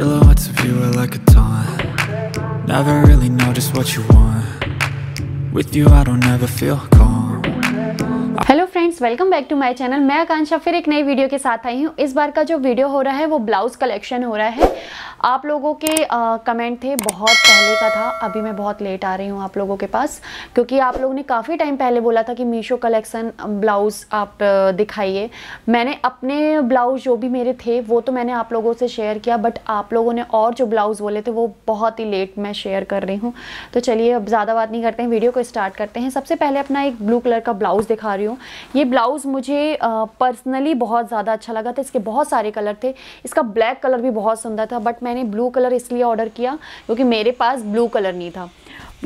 Silhouettes of you are like a taunt Never really know just what you want With you I don't ever feel calm friends welcome back to my channel मैं आकांक्षा फिर एक नई video के साथ आई हूँ इस बार का जो वीडियो हो रहा है वो ब्लाउज़ कलेक्शन हो रहा है आप लोगों के आ, कमेंट थे बहुत पहले का था अभी मैं बहुत लेट आ रही हूँ आप लोगों के पास क्योंकि आप लोगों ने काफ़ी टाइम पहले बोला था कि मीशो कलेक्शन ब्लाउज़ आप दिखाइए मैंने अपने ब्लाउज़ जो भी मेरे थे वो तो मैंने आप लोगों से शेयर किया बट आप लोगों ने और जो ब्लाउज़ बोले थे वो बहुत ही लेट मैं शेयर कर रही हूँ तो चलिए अब ज़्यादा बात नहीं करते हैं वीडियो को स्टार्ट करते हैं सबसे पहले अपना एक ब्लू कलर का ब्लाउज़ दिखा रही हूँ ये ब्लाउज़ मुझे पर्सनली बहुत ज़्यादा अच्छा लगा था इसके बहुत सारे कलर थे इसका ब्लैक कलर भी बहुत सुंदर था बट मैंने ब्लू कलर इसलिए ऑर्डर किया क्योंकि मेरे पास ब्लू कलर नहीं था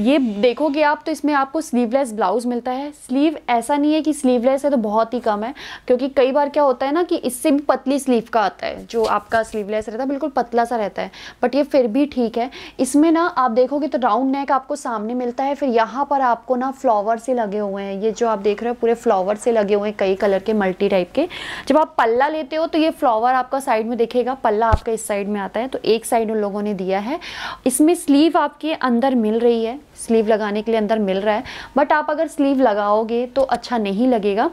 ये देखोगे आप तो इसमें आपको स्लीवलेस ब्लाउज मिलता है स्लीव ऐसा नहीं है कि स्लीवलेस है तो बहुत ही कम है क्योंकि कई बार क्या होता है ना कि इससे भी पतली स्लीव का आता है जो आपका स्लीवलेस रहता है बिल्कुल पतला सा रहता है बट ये फिर भी ठीक है इसमें ना आप देखोगे तो राउंड नेक आपको सामने मिलता है फिर यहाँ पर आपको ना फ्लावर से लगे हुए हैं ये जो आप देख रहे हो पूरे फ्लावर से लगे हुए हैं कई कलर के मल्टी टाइप के जब आप पल्ला लेते हो तो ये फ्लावर आपका साइड में देखेगा पल्ला आपका इस साइड में आता है तो एक साइड उन लोगों ने दिया है इसमें स्लीव आपके अंदर मिल रही है स्लीव लगाने के लिए अंदर मिल रहा है बट आप अगर स्लीव लगाओगे तो अच्छा नहीं लगेगा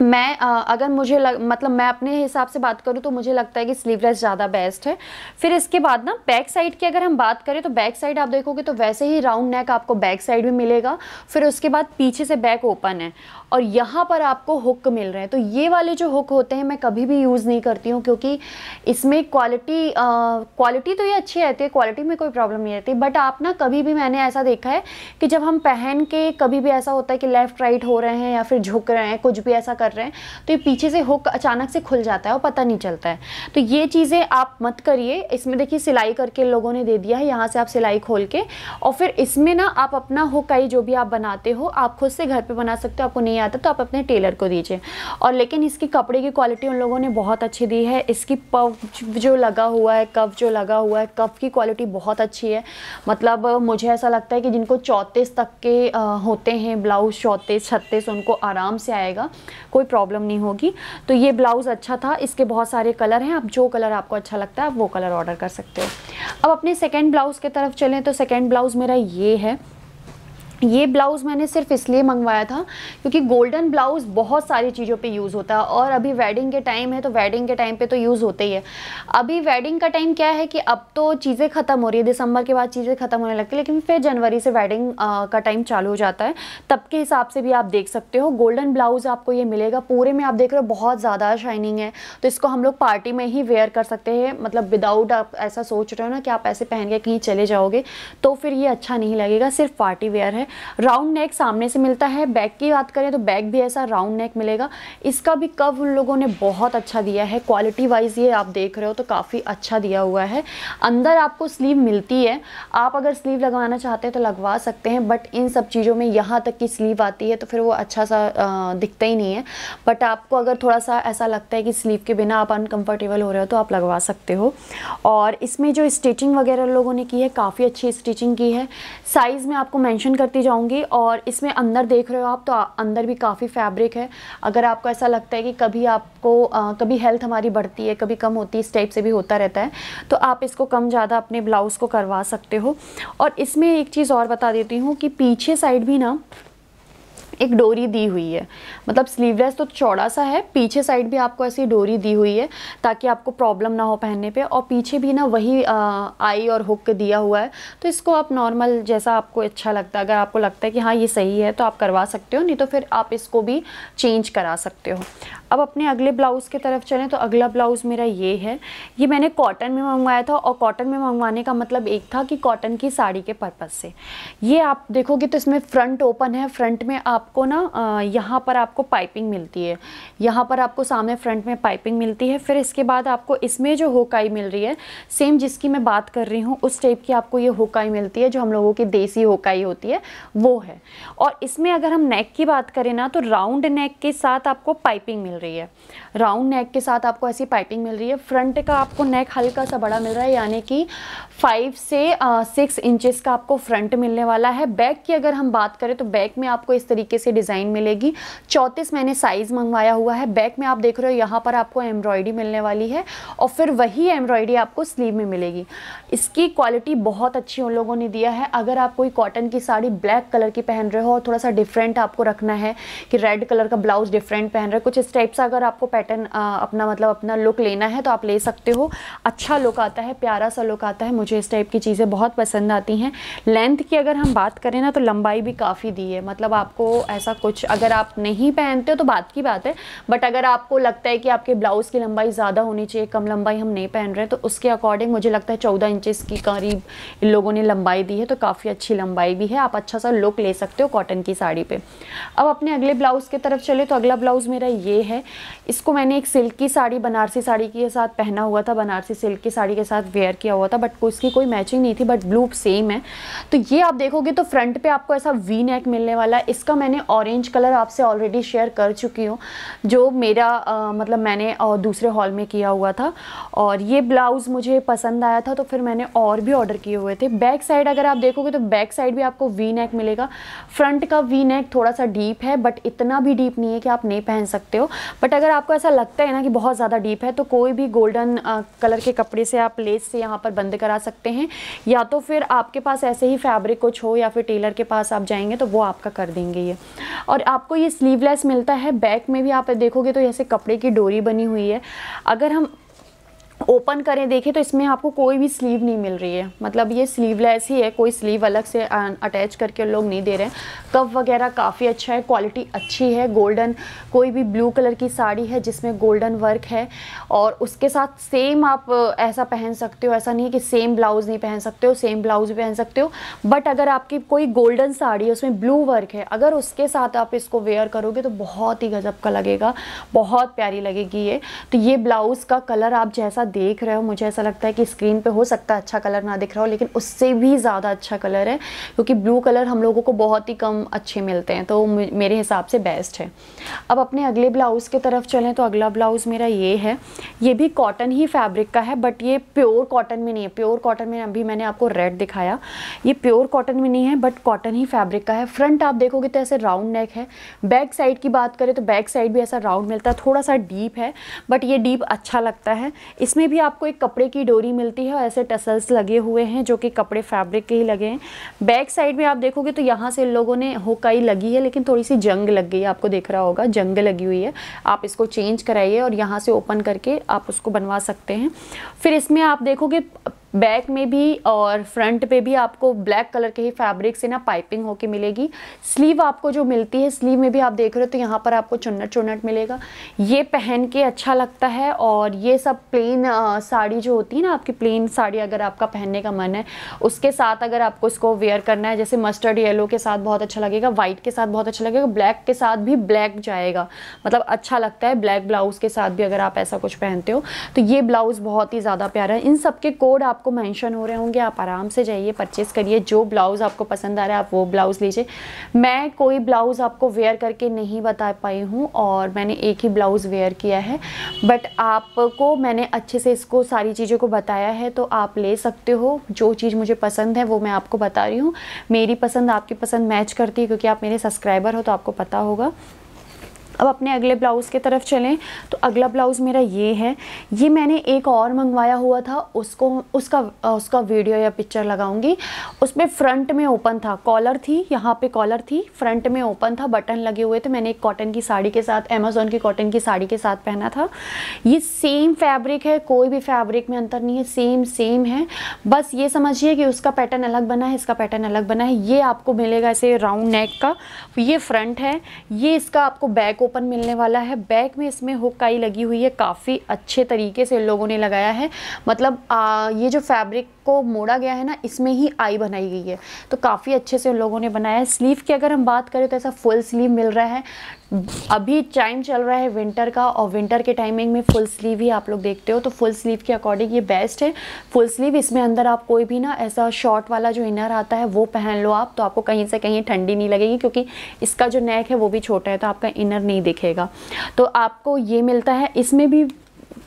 मैं आ, अगर मुझे लग, मतलब मैं अपने हिसाब से बात करूँ तो मुझे लगता है कि स्लीवलेस ज़्यादा बेस्ट है फिर इसके बाद ना बैक साइड की अगर हम बात करें तो बैक साइड आप देखोगे तो वैसे ही राउंड नेक आपको बैक साइड में मिलेगा फिर उसके बाद पीछे से बैक ओपन है और यहाँ पर आपको हुक मिल रहे हैं तो ये वाले जो हुक होते हैं मैं कभी भी यूज़ नहीं करती हूँ क्योंकि इसमें क्वालिटी क्वालिटी तो ये अच्छी रहती है क्वालिटी में कोई प्रॉब्लम नहीं रहती बट आप ना कभी भी मैंने ऐसा देखा है कि जब हम पहन के कभी भी ऐसा होता है कि लेफ़्ट राइट हो रहे हैं या फिर झुक रहे हैं कुछ भी ऐसा कर रहे हैं तो ये पीछे से हुक अचानक से खुल जाता है और पता नहीं चलता है तो ये चीज़ें आप मत करिए इसमें देखिए सिलाई करके लोगों ने दे दिया है यहाँ से आप सिलाई खोल के और फिर इसमें ना आप अपना आई जो भी आप बनाते हो आप खुद से घर पर बना सकते हो आपको नहीं आता तो आप अपने टेलर को दीजिए और लेकिन इसकी कपड़े की क्वालिटी उन लोगों ने बहुत अच्छी दी है इसकी पव जो लगा हुआ है कफ जो लगा हुआ है कफ की क्वालिटी बहुत अच्छी है मतलब मुझे ऐसा लगता है कि जिनको चौंतीस तक के होते हैं ब्लाउज़ चौंतीस छत्तीस उनको आराम से आएगा कोई प्रॉब्लम नहीं होगी तो ये ब्लाउज़ अच्छा था इसके बहुत सारे कलर हैं आप जो कलर आपको अच्छा लगता है आप वो कलर ऑर्डर कर सकते हो अब अपने सेकेंड ब्लाउज़ की तरफ चलें तो सेकेंड ब्लाउज़ मेरा ये है ये ब्लाउज़ मैंने सिर्फ इसलिए मंगवाया था क्योंकि गोल्डन ब्लाउज़ बहुत सारी चीज़ों पे यूज़ होता है और अभी वेडिंग के टाइम है तो वेडिंग के टाइम पे तो यूज़ होते ही है अभी वेडिंग का टाइम क्या है कि अब तो चीज़ें ख़त्म हो रही है दिसंबर के बाद चीज़ें ख़त्म होने लगती है लेकिन फिर जनवरी से वेडिंग का टाइम चालू हो जाता है तब के हिसाब से भी आप देख सकते हो गोल्डन ब्लाउज़ आपको ये मिलेगा पूरे में आप देख रहे हो बहुत ज़्यादा शाइनिंग है तो इसको हम लोग पार्टी में ही वेयर कर सकते हैं मतलब विदाउट आप ऐसा सोच रहे हो ना कि आप ऐसे पहन के कहीं चले जाओगे तो फिर ये अच्छा नहीं लगेगा सिर्फ पार्टी वेयर है राउंड नेक सामने से मिलता है बैक की बात करें तो बैक भी ऐसा राउंड नेक मिलेगा इसका भी कव उन लोगों ने बहुत अच्छा दिया है क्वालिटी वाइज ये आप देख रहे हो तो काफ़ी अच्छा दिया हुआ है अंदर आपको स्लीव मिलती है आप अगर स्लीव लगवाना चाहते हैं तो लगवा सकते हैं बट इन सब चीज़ों में यहाँ तक की स्लीव आती है तो फिर वो अच्छा सा दिखता ही नहीं है बट आपको अगर थोड़ा सा ऐसा लगता है कि स्लीव के बिना आप अनकम्फर्टेबल हो रहे हो तो आप लगवा सकते हो और इसमें जो स्टिचिंग वगैरह लोगों ने की है काफ़ी अच्छी स्टिचिंग की है साइज़ में आपको मैंशन करती करती जाऊँगी और इसमें अंदर देख रहे हो आप तो अंदर भी काफ़ी फैब्रिक है अगर आपको ऐसा लगता है कि कभी आपको आ, कभी हेल्थ हमारी बढ़ती है कभी कम होती है इस टाइप से भी होता रहता है तो आप इसको कम ज़्यादा अपने ब्लाउज़ को करवा सकते हो और इसमें एक चीज़ और बता देती हूँ कि पीछे साइड भी ना एक डोरी दी हुई है मतलब स्लीवलेस तो चौड़ा सा है पीछे साइड भी आपको ऐसी डोरी दी हुई है ताकि आपको प्रॉब्लम ना हो पहनने पे और पीछे भी ना वही आई और हुक दिया हुआ है तो इसको आप नॉर्मल जैसा आपको अच्छा लगता है अगर आपको लगता है कि हाँ ये सही है तो आप करवा सकते हो नहीं तो फिर आप इसको भी चेंज करा सकते हो अब अपने अगले ब्लाउज़ की तरफ चलें तो अगला ब्लाउज़ मेरा ये है ये मैंने कॉटन में मंगवाया था और कॉटन में मंगवाने का मतलब एक था कि कॉटन की साड़ी के पर्पज़ से ये आप देखोगे तो इसमें फ्रंट ओपन है फ्रंट में आप आपको ना यहाँ पर आपको पाइपिंग मिलती है यहाँ पर आपको सामने फ्रंट में पाइपिंग मिलती है फिर इसके बाद आपको इसमें जो होकाई मिल रही है सेम जिसकी मैं बात कर रही हूँ उस टाइप की आपको ये होकाई मिलती है जो हम लोगों की देसी होकाई होती है वो है और इसमें अगर हम नेक की बात करें ना तो राउंड नेक के साथ आपको पाइपिंग मिल रही है राउंड नेक के साथ आपको ऐसी पाइपिंग मिल रही है फ्रंट का आपको नेक हल्का सा बड़ा मिल रहा है यानी कि फाइव से सिक्स इंचज़ का आपको फ्रंट मिलने वाला है बैक की अगर हम बात करें तो बैक में आपको इस तरीके तरीके से डिज़ाइन मिलेगी चौंतीस मैंने साइज़ मंगवाया हुआ है बैक में आप देख रहे हो यहाँ पर आपको एम्ब्रॉयडरी मिलने वाली है और फिर वही एम्ब्रॉयडरी आपको स्लीव में मिलेगी इसकी क्वालिटी बहुत अच्छी उन लोगों ने दिया है अगर आप कोई कॉटन की साड़ी ब्लैक कलर की पहन रहे हो और थोड़ा सा डिफरेंट आपको रखना है कि रेड कलर का ब्लाउज डिफरेंट पहन रहे हो कुछ इस टाइप से अगर आपको पैटर्न अपना मतलब अपना लुक लेना है तो आप ले सकते हो अच्छा लुक आता है प्यारा सा लुक आता है मुझे इस टाइप की चीज़ें बहुत पसंद आती हैं लेंथ की अगर हम बात करें ना तो लंबाई भी काफ़ी दी है मतलब आपको ऐसा कुछ अगर आप नहीं पहनते हो तो बात की बात है बट अगर आपको लगता है कि आपके ब्लाउज़ की लंबाई ज़्यादा होनी चाहिए कम लंबाई हम नहीं पहन रहे तो उसके अकॉर्डिंग मुझे लगता है चौदह इंचज़ की करीब इन लोगों ने लंबाई दी है तो काफ़ी अच्छी लंबाई भी है आप अच्छा सा लुक ले सकते हो कॉटन की साड़ी पर अब अपने अगले ब्लाउज़ की तरफ चले तो अगला ब्लाउज़ मेरा ये है इसको मैंने एक सिल्क की साड़ी बनारसी साड़ी के साथ पहना हुआ था बनारसी सिल्क की साड़ी के साथ वेयर किया हुआ था बट उसकी कोई मैचिंग नहीं थी बट ब्लू सेम है तो ये आप देखोगे तो फ्रंट पे आपको ऐसा वी नेक मिलने वाला है इसका मैंने मैंने ऑरेंज कलर आपसे ऑलरेडी शेयर कर चुकी हूँ जो मेरा आ, मतलब मैंने आ, दूसरे हॉल में किया हुआ था और ये ब्लाउज़ मुझे पसंद आया था तो फिर मैंने और भी ऑर्डर किए हुए थे बैक साइड अगर आप देखोगे तो बैक साइड भी आपको वी नेक मिलेगा फ्रंट का वी नेक थोड़ा सा डीप है बट इतना भी डीप नहीं है कि आप नहीं पहन सकते हो बट अगर आपको ऐसा लगता है ना कि बहुत ज़्यादा डीप है तो कोई भी गोल्डन कलर के कपड़े से आप लेस से यहाँ पर बंद करा सकते हैं या तो फिर आपके पास ऐसे ही फैब्रिक कुछ हो या फिर टेलर के पास आप जाएंगे तो वो आपका कर देंगे ये और आपको ये स्लीवलेस मिलता है बैक में भी आप देखोगे तो ऐसे कपड़े की डोरी बनी हुई है अगर हम ओपन करें देखें तो इसमें आपको कोई भी स्लीव नहीं मिल रही है मतलब ये स्लीवलेस ही है कोई स्लीव अलग से अटैच करके लोग नहीं दे रहे हैं कप वगैरह काफ़ी अच्छा है क्वालिटी अच्छी है गोल्डन कोई भी ब्लू कलर की साड़ी है जिसमें गोल्डन वर्क है और उसके साथ सेम आप ऐसा पहन सकते हो ऐसा नहीं है कि सेम ब्लाउज़ नहीं पहन सकते हो सेम ब्लाउज़ भी पहन सकते हो बट अगर आपकी कोई गोल्डन साड़ी है उसमें ब्लू वर्क है अगर उसके साथ आप इसको वेयर करोगे तो बहुत ही गजब का लगेगा बहुत प्यारी लगेगी ये तो ये ब्लाउज़ का कलर आप जैसा देख रहे हो मुझे ऐसा लगता है कि स्क्रीन पे हो सकता है अच्छा कलर ना दिख रहा हो लेकिन उससे भी ज़्यादा अच्छा कलर है क्योंकि ब्लू कलर हम लोगों को बहुत ही कम अच्छे मिलते हैं तो मेरे हिसाब से बेस्ट है अब अपने अगले ब्लाउज़ की तरफ चलें तो अगला ब्लाउज़ मेरा ये है ये भी कॉटन ही फैब्रिक का है बट ये प्योर कॉटन में नहीं है प्योर कॉटन में अभी मैंने आपको रेड दिखाया ये प्योर कॉटन में नहीं है बट कॉटन ही फैब्रिक का है फ्रंट आप देखोगे तो ऐसे राउंड नेक है बैक साइड की बात करें तो बैक साइड भी ऐसा राउंड मिलता है थोड़ा सा डीप है बट ये डीप अच्छा लगता है इस इसमें भी आपको एक कपड़े की डोरी मिलती है और ऐसे टसल्स लगे हुए हैं जो कि कपड़े फैब्रिक के ही लगे हैं बैक साइड में आप देखोगे तो यहाँ से लोगों ने होकाई लगी है लेकिन थोड़ी सी जंग लग गई है आपको देख रहा होगा जंग लगी हुई है आप इसको चेंज कराइए और यहाँ से ओपन करके आप उसको बनवा सकते हैं फिर इसमें आप देखोगे बैक में भी और फ्रंट पे भी आपको ब्लैक कलर के ही फैब्रिक से ना पाइपिंग होके मिलेगी स्लीव आपको जो मिलती है स्लीव में भी आप देख रहे हो तो यहाँ पर आपको चुनट चुनट मिलेगा ये पहन के अच्छा लगता है और ये सब प्लेन साड़ी जो होती है ना आपकी प्लेन साड़ी अगर आपका पहनने का मन है उसके साथ अगर आपको इसको वेयर करना है जैसे मस्टर्ड येलो के साथ बहुत अच्छा लगेगा वाइट के साथ बहुत अच्छा लगेगा ब्लैक के साथ भी ब्लैक जाएगा मतलब अच्छा लगता है ब्लैक ब्लाउज़ के साथ भी अगर आप ऐसा कुछ पहनते हो तो ये ब्लाउज़ बहुत ही ज़्यादा प्यारा है इन सब के कोड आपको आपको मेंशन हो रहे होंगे आप आराम से जाइए परचेस करिए जो ब्लाउज़ आपको पसंद आ रहा है आप वो ब्लाउज़ लीजिए मैं कोई ब्लाउज़ आपको वेयर करके नहीं बता पाई हूँ और मैंने एक ही ब्लाउज़ वेयर किया है बट आपको मैंने अच्छे से इसको सारी चीज़ों को बताया है तो आप ले सकते हो जो चीज़ मुझे पसंद है वो मैं आपको बता रही हूँ मेरी पसंद आपकी पसंद मैच करती है क्योंकि आप मेरे सब्सक्राइबर हो तो आपको पता होगा अब अपने अगले ब्लाउज़ की तरफ चलें तो अगला ब्लाउज़ मेरा ये है ये मैंने एक और मंगवाया हुआ था उसको उसका उसका वीडियो या पिक्चर लगाऊंगी उसमें फ्रंट में ओपन था कॉलर थी यहाँ पे कॉलर थी फ्रंट में ओपन था बटन लगे हुए थे मैंने एक कॉटन की साड़ी के साथ अमेज़ोन की कॉटन की साड़ी के साथ पहना था ये सेम फैब्रिक है कोई भी फैब्रिक में अंतर नहीं है सेम सेम है बस ये समझिए कि उसका पैटर्न अलग बना है इसका पैटर्न अलग बना है ये आपको मिलेगा ऐसे राउंड नेक का ये फ्रंट है ये इसका आपको बैक ओपन मिलने वाला है बैक में इसमें आई लगी हुई है काफ़ी अच्छे तरीके से लोगों ने लगाया है मतलब आ, ये जो फैब्रिक को मोड़ा गया है ना इसमें ही आई बनाई गई है तो काफ़ी अच्छे से उन लोगों ने बनाया है स्लीव की अगर हम बात करें तो ऐसा फुल स्लीव मिल रहा है अभी टाइम चल रहा है विंटर का और विंटर के टाइमिंग में फुल स्लीव ही आप लोग देखते हो तो फुल स्लीव के अकॉर्डिंग ये बेस्ट है फुल स्लीव इसमें अंदर आप कोई भी ना ऐसा शॉर्ट वाला जो इनर आता है वो पहन लो आप तो आपको कहीं से कहीं ठंडी नहीं लगेगी क्योंकि इसका जो नेक है वो भी छोटा है तो आपका इनर नहीं दिखेगा तो आपको ये मिलता है इसमें भी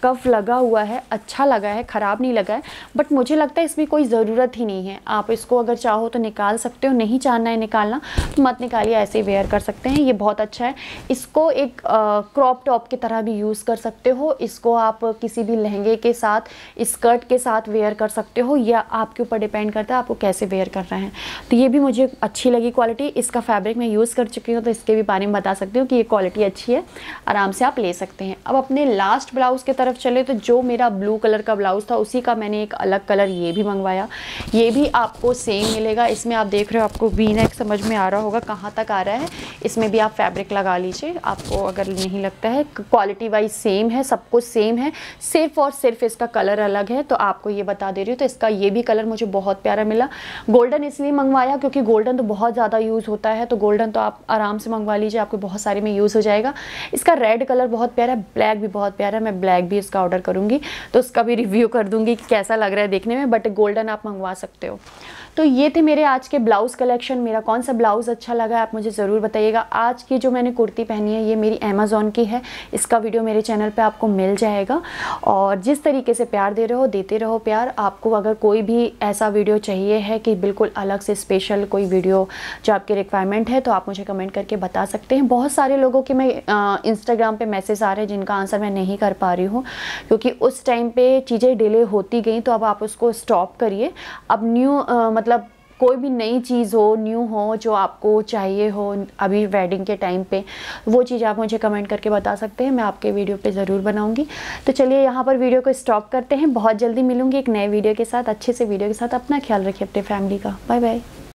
कफ लगा हुआ है अच्छा लगा है ख़राब नहीं लगा है बट मुझे लगता है इसमें कोई ज़रूरत ही नहीं है आप इसको अगर चाहो तो निकाल सकते हो नहीं चाहना है निकालना तो मत निकालिए ऐसे ही वेयर कर सकते हैं ये बहुत अच्छा है इसको एक क्रॉप टॉप की तरह भी यूज़ कर सकते हो इसको आप किसी भी लहंगे के साथ स्कर्ट के साथ वेयर कर सकते हो या आपके ऊपर डिपेंड करता है आपको कैसे वेयर कर रहे हैं तो ये भी मुझे अच्छी लगी क्वालिटी इसका फैब्रिक मैं यूज़ कर चुकी हूँ तो इसके भी बारे में बता सकती हूँ कि ये क्वालिटी अच्छी है आराम से आप ले सकते हैं अब अपने लास्ट ब्लाउज़ की तरफ तरफ चले तो जो मेरा ब्लू कलर का ब्लाउज़ था उसी का मैंने एक अलग कलर ये भी मंगवाया ये भी आपको सेम मिलेगा इसमें आप देख रहे हो आपको वी नेक समझ में आ रहा होगा कहाँ तक आ रहा है इसमें भी आप फैब्रिक लगा लीजिए आपको अगर नहीं लगता है क्वालिटी वाइज सेम है सब कुछ सेम है सिर्फ और सिर्फ इसका कलर अलग है तो आपको ये बता दे रही हूँ तो इसका ये भी कलर मुझे बहुत प्यारा मिला गोल्डन इसलिए मंगवाया क्योंकि गोल्डन तो बहुत ज़्यादा यूज़ होता है तो गोल्डन तो आप आराम से मंगवा लीजिए आपको बहुत सारे में यूज़ हो जाएगा इसका रेड कलर बहुत प्यारा है ब्लैक भी बहुत प्यारा है मैं ब्लैक भी इसका ऑर्डर करूँगी तो उसका भी रिव्यू कर दूँगी कि कैसा लग रहा है देखने में बट गोल्डन आप मंगवा सकते हो तो ये थे मेरे आज के ब्लाउज़ कलेक्शन मेरा कौन सा ब्लाउज़ अच्छा लगा है आप मुझे ज़रूर बताइएगा आज की जो मैंने कुर्ती पहनी है ये मेरी अमेज़ोन की है इसका वीडियो मेरे चैनल पर आपको मिल जाएगा और जिस तरीके से प्यार दे रहे हो देते रहो प्यार आपको अगर कोई भी ऐसा वीडियो चाहिए है कि बिल्कुल अलग से स्पेशल कोई वीडियो जो आपकी रिक्वायरमेंट है तो आप मुझे कमेंट करके बता सकते हैं बहुत सारे लोगों के मैं इंस्टाग्राम पर मैसेज आ रहे हैं जिनका आंसर मैं नहीं कर पा रही हूँ क्योंकि उस टाइम पर चीज़ें डिले होती गई तो अब आप उसको स्टॉप करिए अब न्यू मतलब कोई भी नई चीज़ हो न्यू हो जो आपको चाहिए हो अभी वेडिंग के टाइम पे वो चीज़ आप मुझे कमेंट करके बता सकते हैं मैं आपके वीडियो पे ज़रूर बनाऊंगी तो चलिए यहाँ पर वीडियो को स्टॉप करते हैं बहुत जल्दी मिलूंगी एक नए वीडियो के साथ अच्छे से वीडियो के साथ अपना ख्याल रखिए अपने फैमिली का बाय बाय